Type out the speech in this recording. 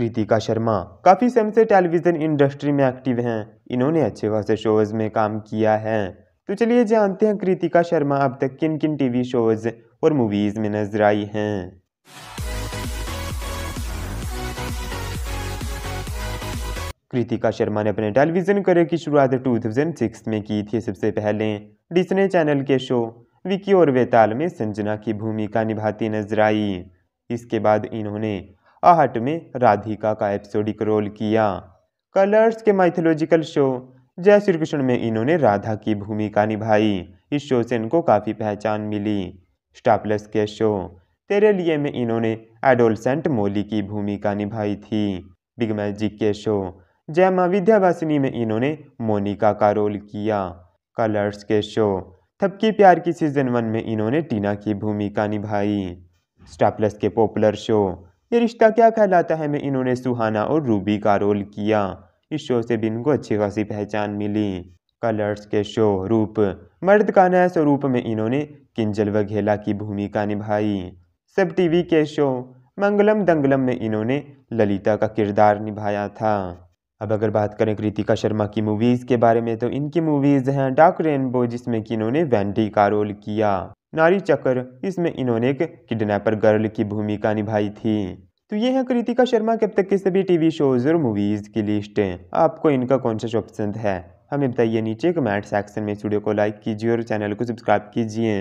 कृतिका शर्मा काफ़ी समय से टेलीविज़न इंडस्ट्री में एक्टिव हैं इन्होंने अच्छे खासे शोज़ में काम किया है तो चलिए जानते हैं कृतिका शर्मा अब तक किन किन टीवी शोज़ और मूवीज़ में नजर आई हैं कृतिका शर्मा ने अपने टेलीविज़न करियर की शुरुआत 2006 में की थी सबसे पहले डिस्ने चैनल के शो विकी और वेताल में संजना की भूमिका निभाती नजर आई इसके बाद इन्होंने आहट में राधिका का एपिसोडिक रोल किया कलर्स के माइथोलॉजिकल शो जय श्री कृष्ण में इन्होंने राधा की भूमिका निभाई इस शो से इनको काफ़ी पहचान मिली स्टाप्लस के शो तेरे लिए में इन्होंने एडोलसेंट मोली की भूमिका निभाई थी बिग मैजिक के शो जय माँ विद्यावासिनी में इन्होंने मोनिका का रोल किया कलर्स के शो थपकी प्यार की सीजन वन में इन्होंने टीना की भूमिका निभाई स्टाप्लस के पॉपुलर शो ये रिश्ता क्या कहलाता है मैं इन्होंने सुहाना और रूबी का रोल किया इस शो से भी इनको अच्छी खासी पहचान मिली कलर्स के शो रूप मर्द का नया स्वरूप में इन्होंने किंजल वघेला की भूमिका निभाई सब टीवी के शो मंगलम दंगलम में इन्होंने ललिता का किरदार निभाया था अब अगर बात करें कृतिका शर्मा की मूवीज़ के बारे में तो इनकी मूवीज़ हैं डार्क रेनबो जिसमें कि इन्होंने वेंडी का रोल किया नारी चक्र इसमें इन्होंने एक किडनैपर गर्ल की भूमिका निभाई थी तो ये हैं कृतिका शर्मा के अब तक के सभी टीवी शोज़ और मूवीज़ की लिस्टें आपको इनका कौन सा शो पसंद है हमें बताइए नीचे कमेंट सेक्शन में स्टूडियो को लाइक कीजिए और चैनल को सब्सक्राइब कीजिए